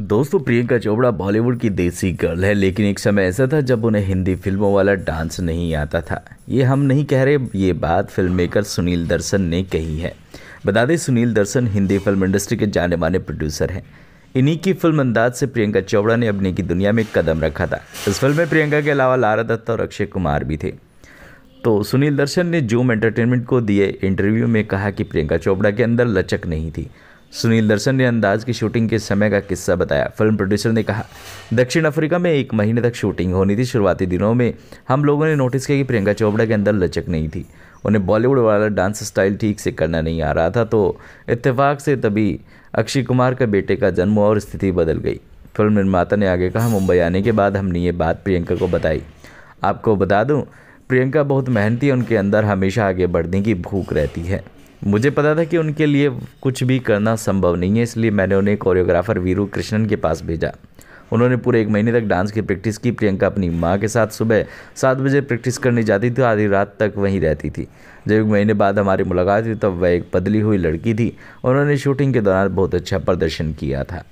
दोस्तों प्रियंका चोपड़ा बॉलीवुड की देसी गर्ल है लेकिन एक समय ऐसा था जब उन्हें हिंदी फिल्मों वाला डांस नहीं आता था ये हम नहीं कह रहे ये बात फिल्म मेकर सुनील दर्शन ने कही है बता दें सुनील दर्शन हिंदी फिल्म इंडस्ट्री के जाने माने प्रोड्यूसर हैं इन्हीं की फिल्म अंदाज से प्रियंका चोपड़ा ने अपने की दुनिया में कदम रखा था इस फिल्म में प्रियंका के अलावा लारा दत्ता और अक्षय कुमार भी थे तो सुनील दर्शन ने जूम एंटरटेनमेंट को दिए इंटरव्यू में कहा कि प्रियंका चोपड़ा के अंदर लचक नहीं थी सुनील दर्शन ने अंदाज की शूटिंग के समय का किस्सा बताया फिल्म प्रोड्यूसर ने कहा दक्षिण अफ्रीका में एक महीने तक शूटिंग होनी थी शुरुआती दिनों में हम लोगों ने नोटिस किया कि प्रियंका चोपड़ा के अंदर लचक नहीं थी उन्हें बॉलीवुड वाला डांस स्टाइल ठीक से करना नहीं आ रहा था तो इत्तेफाक से तभी अक्षय कुमार के बेटे का जन्म और स्थिति बदल गई फिल्म निर्माता ने आगे कहा मुंबई आने के बाद हमने ये बात प्रियंका को बताई आपको बता दूं प्रियंका बहुत मेहनती उनके अंदर हमेशा आगे बढ़ने की भूख रहती है मुझे पता था कि उनके लिए कुछ भी करना संभव नहीं है इसलिए मैंने उन्हें कोरियोग्राफर वीरू कृष्णन के पास भेजा उन्होंने पूरे एक महीने तक डांस की प्रैक्टिस की प्रियंका अपनी माँ के साथ सुबह सात बजे प्रैक्टिस करने जाती थी आधी रात तक वहीं रहती थी जब एक महीने बाद हमारी मुलाकात हुई तब वह एक बदली हुई लड़की थी उन्होंने शूटिंग के दौरान बहुत अच्छा प्रदर्शन किया था